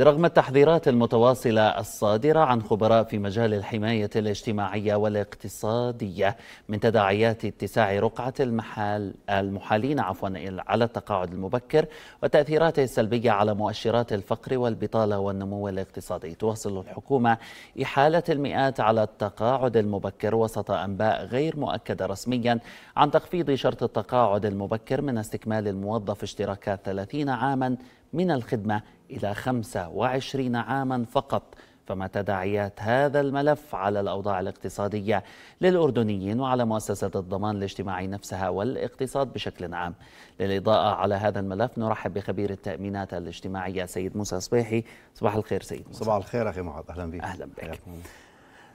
رغم التحذيرات المتواصلة الصادرة عن خبراء في مجال الحماية الاجتماعية والاقتصادية من تداعيات اتساع رقعة المحال المحالين عفوا على التقاعد المبكر وتأثيراته السلبية على مؤشرات الفقر والبطالة والنمو الاقتصادي تواصل الحكومة إحالة المئات على التقاعد المبكر وسط أنباء غير مؤكدة رسميا عن تخفيض شرط التقاعد المبكر من استكمال الموظف اشتراكات 30 عاما من الخدمة إلى 25 عاما فقط فما تداعيات هذا الملف على الأوضاع الاقتصادية للأردنيين وعلى مؤسسة الضمان الاجتماعي نفسها والاقتصاد بشكل عام للإضاءة على هذا الملف نرحب بخبير التأمينات الاجتماعية سيد موسى صبيحي صباح الخير سيد موسى صباح الخير أخي معاذ أهلا بك أهلا بك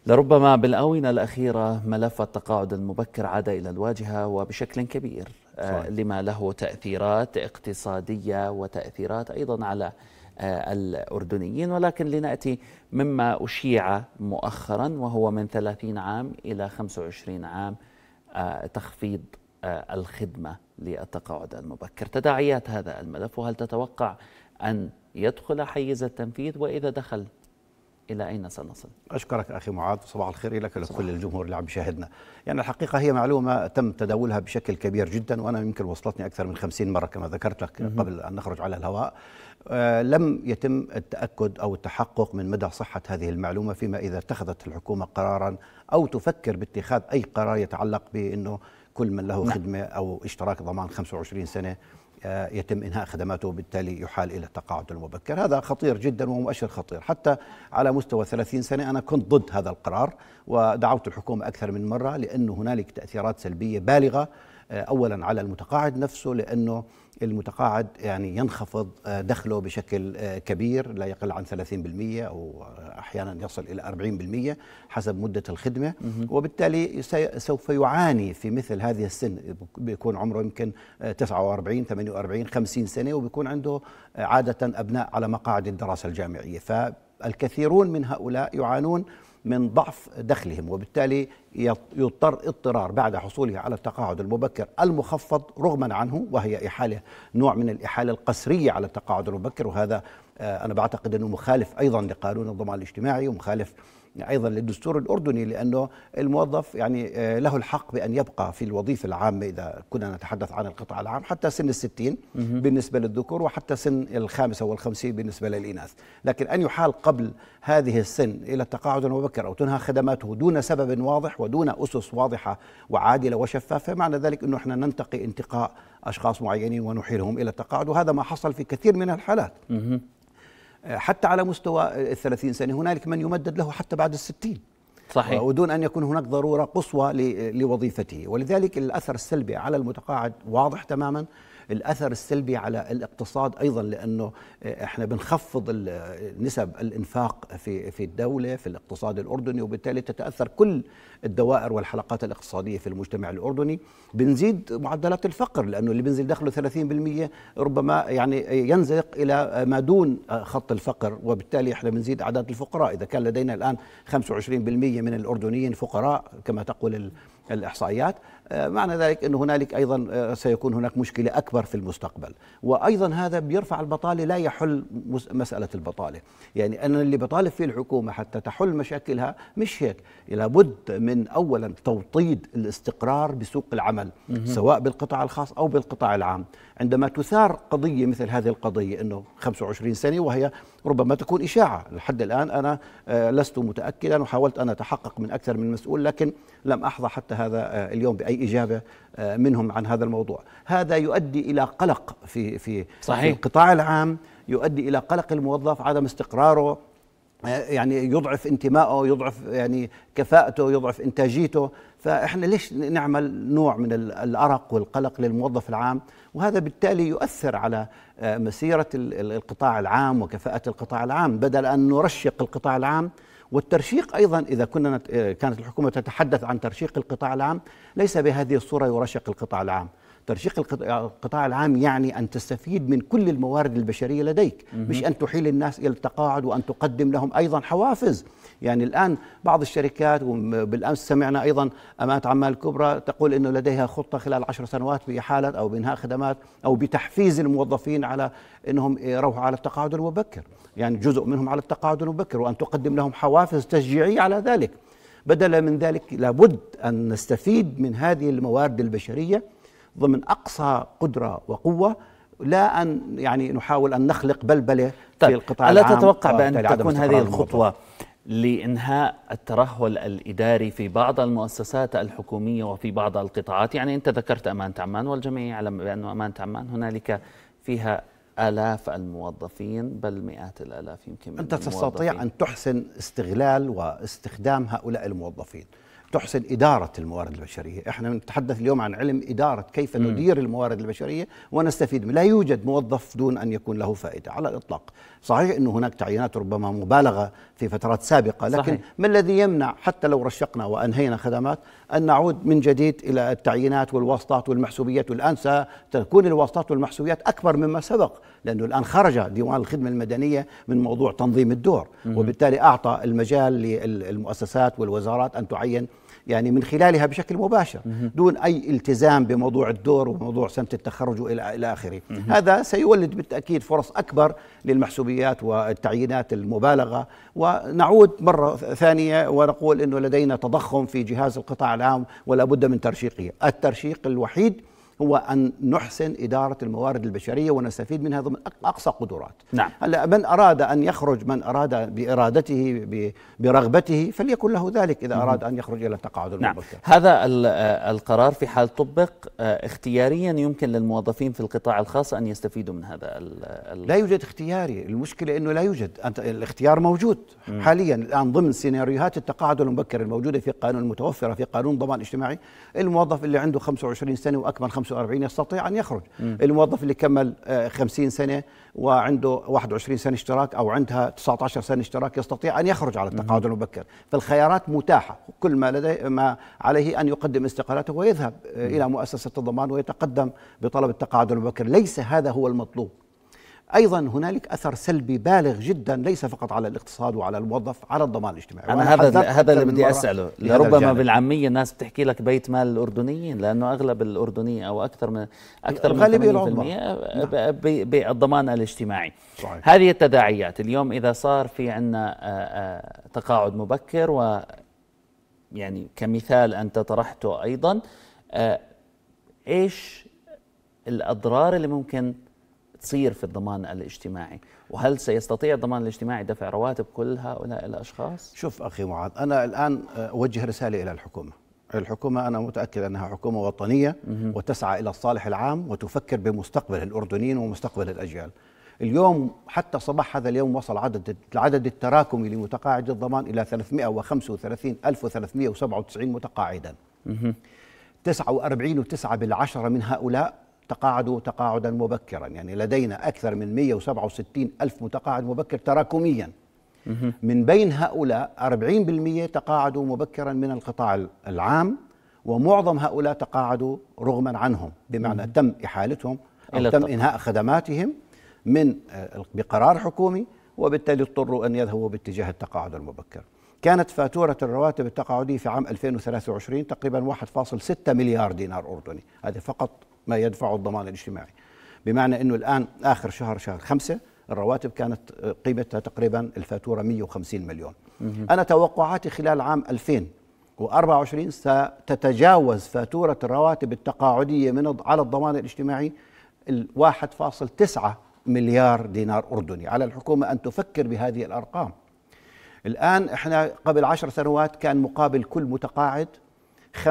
لربما بالآونة الأخيرة ملف التقاعد المبكر عاد إلى الواجهة وبشكل كبير آه، صحيح. لما له تأثيرات اقتصادية وتأثيرات أيضا على آه، الأردنيين ولكن لنأتي مما أشيع مؤخرا وهو من 30 عام إلى 25 عام آه، تخفيض آه، الخدمة للتقاعد المبكر تداعيات هذا الملف وهل تتوقع أن يدخل حيز التنفيذ وإذا دخل الى اين سنصل؟ اشكرك اخي معاذ صباح الخير لك ولكل الجمهور اللي عم يشاهدنا. يعني الحقيقه هي معلومه تم تداولها بشكل كبير جدا وانا يمكن وصلتني اكثر من 50 مره كما ذكرت لك م -م. قبل ان نخرج على الهواء. آه لم يتم التاكد او التحقق من مدى صحه هذه المعلومه فيما اذا اتخذت الحكومه قرارا او تفكر باتخاذ اي قرار يتعلق بانه كل من له نعم. خدمه او اشتراك ضمان 25 سنه يتم انهاء خدماته وبالتالي يحال الى التقاعد المبكر، هذا خطير جدا ومؤشر خطير، حتى على مستوى 30 سنه انا كنت ضد هذا القرار ودعوت الحكومه اكثر من مره لانه هنالك تاثيرات سلبيه بالغه اولا على المتقاعد نفسه لانه المتقاعد يعني ينخفض آه، دخله بشكل آه، كبير لا يقل عن 30% او احيانا يصل الى 40% حسب مده الخدمه وبالتالي سوف يعاني في مثل هذه السن بيكون عمره يمكن 49 48 50 سنه وبيكون عنده عاده ابناء على مقاعد الدراسه الجامعيه فالكثيرون من هؤلاء يعانون من ضعف دخلهم وبالتالي يضطر اضطرار بعد حصوله على التقاعد المبكر المخفض رغما عنه وهي إحالة نوع من الإحالة القسرية على التقاعد المبكر وهذا آه، أنا بعتقد أنه مخالف أيضا لقانون الضمان الاجتماعي ومخالف ايضا للدستور الاردني لانه الموظف يعني آه، له الحق بان يبقى في الوظيفه العامه اذا كنا نتحدث عن القطاع العام حتى سن الستين بالنسبه للذكور وحتى سن الخامسه والخمسين بالنسبه للاناث لكن ان يحال قبل هذه السن الى التقاعد المبكر او تنهى خدماته دون سبب واضح ودون اسس واضحه وعادله وشفافه معنى ذلك انه احنا ننتقي انتقاء اشخاص معينين ونحيلهم الى التقاعد وهذا ما حصل في كثير من الحالات حتى على مستوى الثلاثين سنة هنالك من يمدد له حتى بعد الستين صحيح ودون أن يكون هناك ضرورة قصوى لوظيفته ولذلك الأثر السلبي على المتقاعد واضح تماما الاثر السلبي على الاقتصاد ايضا لانه احنا بنخفض نسب الانفاق في في الدوله في الاقتصاد الاردني وبالتالي تتاثر كل الدوائر والحلقات الاقتصاديه في المجتمع الاردني بنزيد معدلات الفقر لانه اللي بينزل دخله 30% ربما يعني ينزلق الى ما دون خط الفقر وبالتالي احنا بنزيد اعداد الفقراء اذا كان لدينا الان 25% من الاردنيين فقراء كما تقول الإحصائيات آه، معنى ذلك انه هنالك أيضا آه، سيكون هناك مشكلة أكبر في المستقبل وأيضا هذا بيرفع البطالة لا يحل مسألة البطالة يعني أنا اللي بطالب فيه الحكومة حتى تحل مشاكلها مش هيك لابد من أولا توطيد الاستقرار بسوق العمل سواء بالقطاع الخاص أو بالقطاع العام عندما تثار قضية مثل هذه القضية أنه 25 سنة وهي ربما تكون إشاعة لحد الآن أنا آه، لست متأكدا وحاولت أن أتحقق من أكثر من مسؤول لكن لم أحظى حتى هذا آه، اليوم بأي إجابة آه، منهم عن هذا الموضوع هذا يؤدي إلى قلق في, في, صحيح. في القطاع العام يؤدي إلى قلق الموظف عدم استقراره يعني يضعف انتمائه يضعف يعني كفاءته يضعف انتاجيته فاحنا ليش نعمل نوع من الارق والقلق للموظف العام وهذا بالتالي يؤثر على آه، مسيره القطاع العام وكفاءه القطاع العام بدل ان نرشق القطاع العام والترشيق ايضا اذا كنا آه، كانت الحكومه تتحدث عن ترشيق القطاع العام ليس بهذه الصوره يرشق القطاع العام ترشيق القطاع العام يعني أن تستفيد من كل الموارد البشرية لديك مش أن تحيل الناس إلى التقاعد وأن تقدم لهم أيضا حوافز يعني الآن بعض الشركات وبالأمس سمعنا أيضا أمانة عمال كبرى تقول أنه لديها خطة خلال عشر سنوات بإحالة أو بإنهاء خدمات أو بتحفيز الموظفين على أنهم يروحوا على التقاعد المبكر يعني جزء منهم على التقاعد المبكر وأن تقدم لهم حوافز تشجيعية على ذلك بدلا من ذلك لابد أن نستفيد من هذه الموارد البشرية ضمن اقصى قدره وقوه لا ان يعني نحاول ان نخلق بلبله طيب في القطاع الا تتوقع بان تكون هذه الخطوه لانهاء الترهل الاداري في بعض المؤسسات الحكوميه وفي بعض القطاعات، يعني انت ذكرت امانه عمان والجميع يعلم بانه امانه عمان هنالك فيها آلاف الموظفين بل مئات الآلاف يمكن أنت تستطيع أن تحسن استغلال واستخدام هؤلاء الموظفين تحسن إدارة الموارد البشرية إحنا نتحدث اليوم عن علم إدارة كيف ندير الموارد البشرية ونستفيد منه لا يوجد موظف دون أن يكون له فائدة على الإطلاق صحيح أنه هناك تعيينات ربما مبالغة في فترات سابقة لكن صحيح. ما الذي يمنع حتى لو رشقنا وأنهينا خدمات أن نعود من جديد إلى التعيينات والواسطات والمحسوبيات والآن ستكون الواسطات والمحسوبيات أكبر مما سبق لأنه الآن خرج ديوان الخدمة المدنية من موضوع تنظيم الدور وبالتالي أعطى المجال للمؤسسات والوزارات أن تعين يعني من خلالها بشكل مباشر دون أي التزام بموضوع الدور وموضوع سنة التخرج وإلى إلى آخره هذا سيولد بالتأكيد فرص أكبر للمحسوبيات والتعيينات المبالغة ونعود مرة ثانية ونقول أنه لدينا تضخم في جهاز القطاع العام ولا بد من ترشيقه الترشيق الوحيد هو أن نحسن إدارة الموارد البشرية ونستفيد منها ضمن أقصى قدرات نعم. هلا من أراد أن يخرج من أراد بإرادته برغبته فليكن له ذلك إذا أراد أن يخرج إلى التقاعد نعم. المبكر هذا آه، القرار في حال طبق آه، اختياريا يمكن للموظفين في القطاع الخاص أن يستفيدوا من هذا ال لا يوجد اختياري المشكلة أنه لا يوجد أنت الاختيار موجود حاليا الآن ضمن سيناريوهات التقاعد المبكر الموجودة في قانون المتوفرة في قانون ضمان اجتماعي الموظف اللي عنده 25 سنة وأكمل 45 يستطيع أن يخرج م. الموظف اللي كمل 50 آه، سنة وعنده 21 سنة اشتراك أو عندها 19 سنة اشتراك يستطيع أن يخرج على التقاعد المبكر فالخيارات متاحة كل ما لديه ما عليه أن يقدم استقالته ويذهب آه، م. إلى مؤسسة الضمان ويتقدم بطلب التقاعد المبكر ليس هذا هو المطلوب ايضا هنالك اثر سلبي بالغ جدا ليس فقط على الاقتصاد وعلى الموظف على الضمان الاجتماعي انا هذا هذا اللي بدي اساله لربما بالعاميه الناس بتحكي لك بيت مال الاردنيين لانه اغلب الاردنيين او اكثر من اكثر من 80% نعم. بالضمان الاجتماعي صحيح. هذه التداعيات اليوم اذا صار في عندنا آه، آه، تقاعد مبكر و يعني كمثال انت طرحته ايضا آه، ايش الاضرار اللي ممكن تصير في الضمان الاجتماعي وهل سيستطيع الضمان الاجتماعي دفع رواتب كل هؤلاء الأشخاص؟ شوف أخي معاذ أنا الآن أوجه رسالة إلى الحكومة الحكومة أنا متأكد أنها حكومة وطنية وتسعى إلى الصالح العام وتفكر بمستقبل الأردنيين ومستقبل الأجيال اليوم حتى صباح هذا اليوم وصل عدد العدد التراكمي لمتقاعد الضمان إلى 335397 متقاعدا 49.9 من هؤلاء تقاعدوا تقاعدا مبكرا يعني لدينا أكثر من 167 ألف متقاعد مبكر تراكميا من بين هؤلاء 40% تقاعدوا مبكرا من القطاع العام ومعظم هؤلاء تقاعدوا رغما عنهم بمعنى تم إحالتهم أو تم إنهاء خدماتهم من آه، بقرار حكومي وبالتالي اضطروا أن يذهبوا باتجاه التقاعد المبكر كانت فاتورة الرواتب التقاعدية في عام 2023 تقريبا 1.6 مليار دينار أردني هذا فقط ما يدفعه الضمان الاجتماعي بمعنى أنه الآن آخر شهر شهر خمسة الرواتب كانت آه، قيمتها تقريبا الفاتورة 150 مليون أنا توقعاتي خلال عام 2024 ستتجاوز فاتورة الرواتب التقاعدية من على الضمان الاجتماعي 1.9 مليار دينار أردني على الحكومة أن تفكر بهذه الأرقام الآن إحنا قبل عشر سنوات كان مقابل كل متقاعد 5.3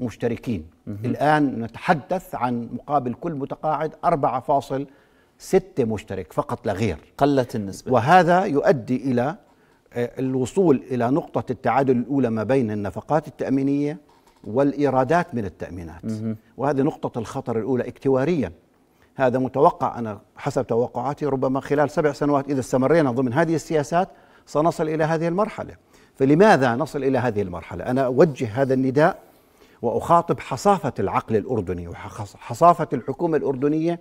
مشتركين الآن نتحدث عن مقابل كل متقاعد 4.6 مشترك فقط لا غير قلت النسبة وهذا يؤدي إلى آه، الوصول إلى نقطة التعادل الأولى ما بين النفقات التأمينية والإيرادات من التأمينات وهذه نقطة الخطر الأولى اكتواريا هذا متوقع أنا حسب توقعاتي ربما خلال سبع سنوات إذا استمرينا ضمن هذه السياسات سنصل إلى هذه المرحلة فلماذا نصل إلى هذه المرحلة؟ أنا أوجه هذا النداء واخاطب حصافه العقل الاردني وحصافه الحكومه الاردنيه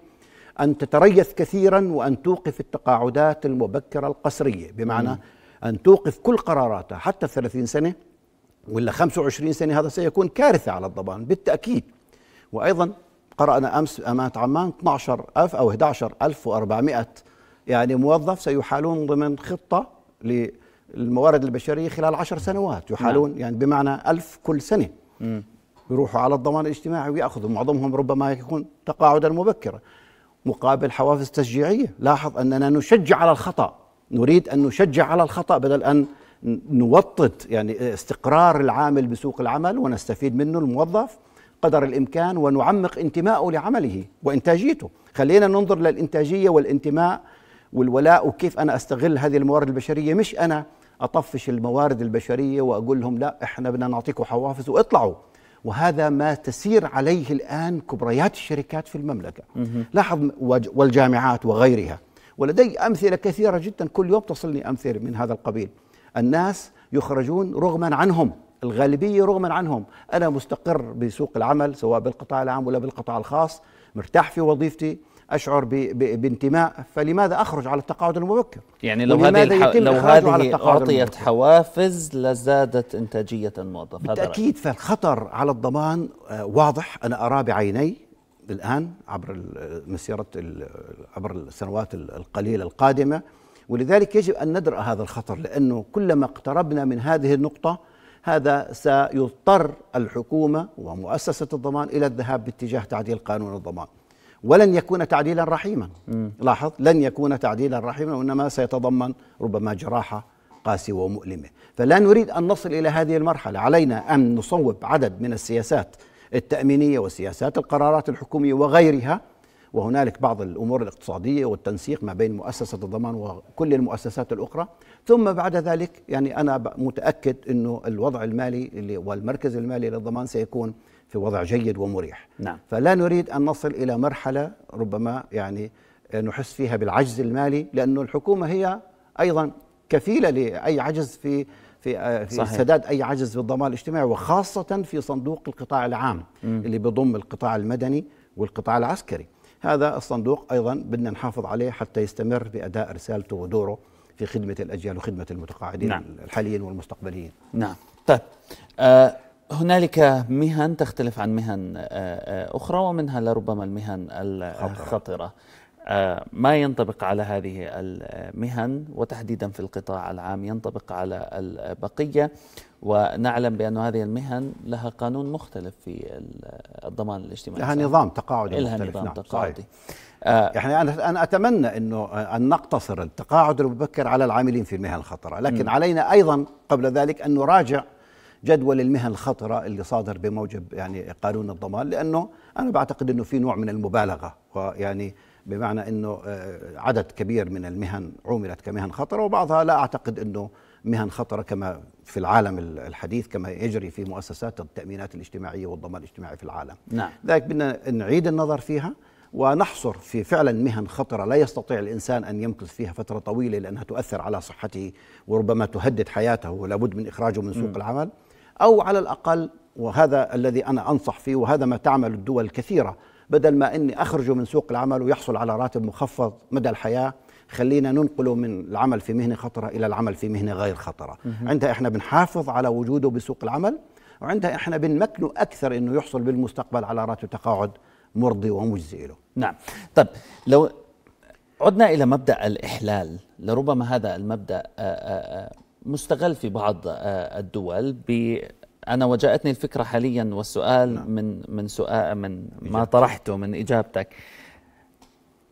ان تتريث كثيرا وان توقف التقاعدات المبكره القسريه بمعنى ان توقف كل قراراتها حتى 30 سنه ولا 25 سنه هذا سيكون كارثه على الضمان بالتاكيد وايضا قرانا امس امانه عمان 12000 او 11400 يعني موظف سيحالون ضمن خطه للموارد البشريه خلال عشر سنوات يحالون نعم. يعني بمعنى ألف كل سنه بيروحوا على الضمان الاجتماعي ويأخذوا معظمهم ربما يكون تقاعدا مبكرا مقابل حوافز تشجيعية لاحظ أننا نشجع على الخطأ نريد أن نشجع على الخطأ بدل أن نوطد يعني استقرار العامل بسوق العمل ونستفيد منه الموظف قدر الامكان ونعمق انتمائه لعمله وانتاجيته، خلينا ننظر للانتاجيه والانتماء والولاء وكيف انا استغل هذه الموارد البشريه مش انا اطفش الموارد البشريه واقول لهم لا احنا بدنا نعطيكم حوافز واطلعوا، وهذا ما تسير عليه الآن كبريات الشركات في المملكة لاحظ والجامعات وغيرها ولدي أمثلة كثيرة جدا كل يوم تصلني أمثلة من هذا القبيل الناس يخرجون رغما عنهم الغالبية رغما عنهم أنا مستقر بسوق العمل سواء بالقطاع العام ولا بالقطاع الخاص مرتاح في وظيفتي اشعر بانتماء فلماذا اخرج على التقاعد المبكر يعني لو هذه الح... لو هذه اعطيت حوافز لزادت انتاجيه الموظف بالتاكيد فالخطر على الضمان آه، واضح انا اراه بعيني الان عبر مسيره عبر السنوات القليله القادمه ولذلك يجب ان ندرا هذا الخطر لانه كلما اقتربنا من هذه النقطه هذا سيضطر الحكومه ومؤسسه الضمان الى الذهاب باتجاه تعديل قانون الضمان ولن يكون تعديلا رحيما لاحظ لن يكون تعديلا رحيما وإنما سيتضمن ربما جراحة قاسية ومؤلمة فلا نريد أن نصل إلى هذه المرحلة علينا أن نصوب عدد من السياسات التأمينية وسياسات القرارات الحكومية وغيرها وهنالك بعض الامور الاقتصاديه والتنسيق ما بين مؤسسه الضمان وكل المؤسسات الاخرى ثم بعد ذلك يعني انا متاكد انه الوضع المالي والمركز المالي للضمان سيكون في وضع جيد ومريح نعم. فلا نريد أن نصل إلى مرحلة ربما يعني نحس فيها بالعجز المالي لأن الحكومة هي أيضا كفيلة لأي عجز في في آه، في سداد اي عجز في الضمان الاجتماعي وخاصه في صندوق القطاع العام م. اللي بيضم القطاع المدني والقطاع العسكري هذا الصندوق ايضا بدنا نحافظ عليه حتى يستمر باداء رسالته ودوره في خدمه الاجيال وخدمه المتقاعدين نعم. الحاليين والمستقبليين نعم طيب آه هنالك مهن تختلف عن مهن آه، آه، أخرى ومنها لربما المهن الخطرة آه، ما ينطبق على هذه المهن وتحديدا في القطاع العام ينطبق على البقية ونعلم بأن هذه المهن لها قانون مختلف في الضمان الاجتماعي لها نظام تقاعدي لها مختلف نظام نعم تقاعدي آه يعني أنا أنا أتمنى أنه أن نقتصر التقاعد المبكر على العاملين في المهن الخطرة لكن م. علينا أيضا قبل ذلك أن نراجع جدول المهن الخطرة اللي صادر بموجب يعني قانون الضمان لأنه أنا بعتقد أنه في نوع من المبالغة ويعني بمعنى أنه آه، عدد كبير من المهن عوملت كمهن خطرة وبعضها لا أعتقد أنه مهن خطرة كما في العالم الحديث كما يجري في مؤسسات التأمينات الاجتماعية والضمان الاجتماعي في العالم نعم. لذلك بدنا نعيد النظر فيها ونحصر في فعلا مهن خطرة لا يستطيع الإنسان أن يمكث فيها فترة طويلة لأنها تؤثر على صحته وربما تهدد حياته ولابد من إخراجه من سوق م. العمل أو على الأقل وهذا الذي أنا أنصح فيه وهذا ما تعمل الدول الكثيرة بدل ما أني أخرجه من سوق العمل ويحصل على راتب مخفض مدى الحياة خلينا ننقله من العمل في مهنة خطرة إلى العمل في مهنة غير خطرة عندها إحنا بنحافظ على وجوده بسوق العمل وعندها إحنا بنمكنه أكثر أنه يحصل بالمستقبل على راتب تقاعد مرضي ومجزي له نعم طب لو عدنا إلى مبدأ الإحلال لربما هذا المبدأ آآ آآ مستغل في بعض آه، الدول ب انا وجاءتني الفكره حاليا والسؤال نعم. من من سؤال من ما طرحته من اجابتك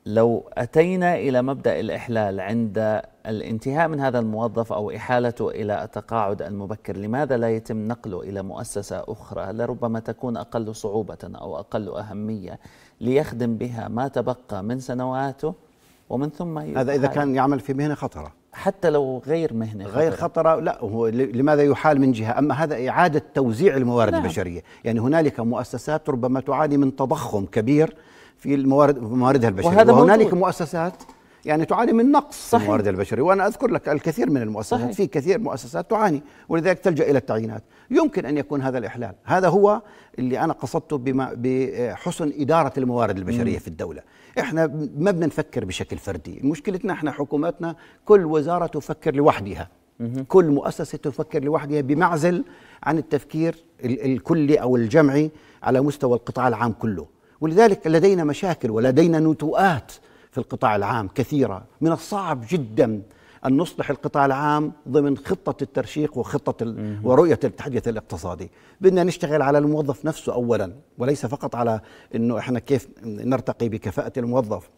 لو اتينا الى مبدا الاحلال عند الانتهاء من هذا الموظف او احالته الى التقاعد المبكر لماذا لا يتم نقله الى مؤسسه اخرى لربما تكون اقل صعوبه او اقل اهميه ليخدم بها ما تبقى من سنواته ومن ثم هذا اذا كان يعمل في مهنه خطره حتى لو غير مهنه غير خطره لا هو لماذا يحال من جهه اما هذا اعاده توزيع الموارد نعم. البشريه يعني هنالك مؤسسات ربما تعاني من تضخم كبير في الموارد مواردها البشريه وهذا وهنالك موجود. مؤسسات يعني تعاني من نقص صحيح. الموارد البشري وانا اذكر لك الكثير من المؤسسات صحيح. في كثير مؤسسات تعاني ولذلك تلجا الى التعيينات يمكن ان يكون هذا الاحلال هذا هو اللي انا قصدته بما بحسن اداره الموارد البشريه م. في الدوله احنا ما بنفكر بشكل فردي مشكلتنا احنا حكوماتنا كل وزاره تفكر لوحدها كل مؤسسة تفكر لوحدها بمعزل عن التفكير الكلي أو الجمعي على مستوى القطاع العام كله ولذلك لدينا مشاكل ولدينا نتوءات في القطاع العام كثيرة من الصعب جدا أن نصلح القطاع العام ضمن خطة الترشيق وخطة ورؤية التحديث الاقتصادي بدنا نشتغل على الموظف نفسه أولا وليس فقط على أنه إحنا كيف نرتقي بكفاءة الموظف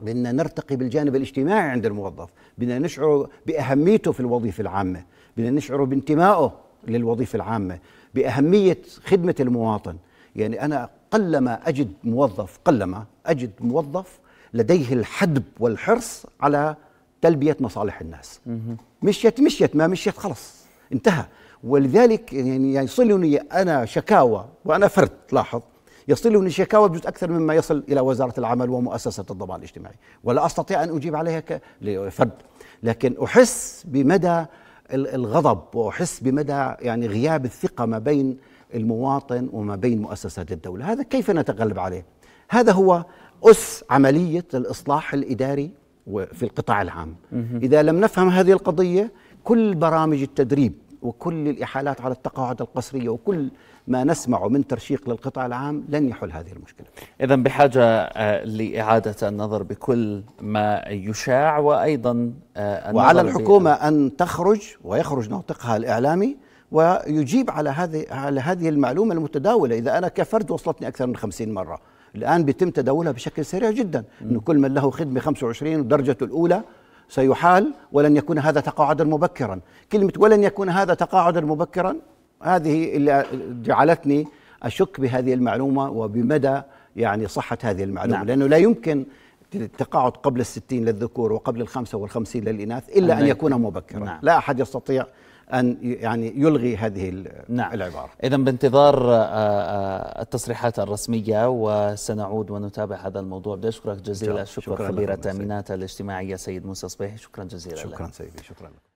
بدنا نرتقي بالجانب الاجتماعي عند الموظف بدنا نشعر بأهميته في الوظيفة العامة بدنا نشعر بانتمائه للوظيفة العامة بأهمية خدمة المواطن يعني أنا قلما أجد موظف قلما أجد موظف لديه الحدب والحرص على تلبيه مصالح الناس مشيت مشيت ما مشيت خلص انتهى ولذلك يعني يصلني انا شكاوى وانا فرد لاحظ يصلني شكاوى بجزء اكثر مما يصل الى وزاره العمل ومؤسسه الضمان الاجتماعي ولا استطيع ان اجيب عليها كفرد لكن احس بمدى الغضب واحس بمدى يعني غياب الثقه ما بين المواطن وما بين مؤسسات الدوله هذا كيف نتغلب عليه هذا هو أس عملية الإصلاح الإداري في القطاع العام إذا لم نفهم هذه القضية كل برامج التدريب وكل الإحالات على التقاعد القسرية وكل ما نسمعه من ترشيق للقطاع العام لن يحل هذه المشكلة إذا بحاجة آه، لإعادة النظر بكل ما يشاع وأيضا آه، وعلى الحكومة أن تخرج ويخرج ناطقها الإعلامي ويجيب على هذه على هذه المعلومة المتداولة إذا أنا كفرد وصلتني أكثر من خمسين مرة الآن بيتم تداولها بشكل سريع جدا أنه كل من له خدمة 25 درجة الأولى سيحال ولن يكون هذا تقاعدا مبكرا كلمة ولن يكون هذا تقاعدا مبكرا هذه اللي جعلتني أشك بهذه المعلومة وبمدى يعني صحة هذه المعلومة نعم. لأنه لا يمكن التقاعد قبل الستين للذكور وقبل الخمسة والخمسين للإناث إلا أن يكون مبكرا نعم. لا أحد يستطيع أن يعني يلغي هذه نعم. العبارة إذا بانتظار التصريحات الرسمية وسنعود ونتابع هذا الموضوع بدي أشكرك شكرا, شكرا خبيرة التأمينات الاجتماعية سيد موسى صبيحي شكرا جزيلا شكرا لك. سيدي شكرا لك.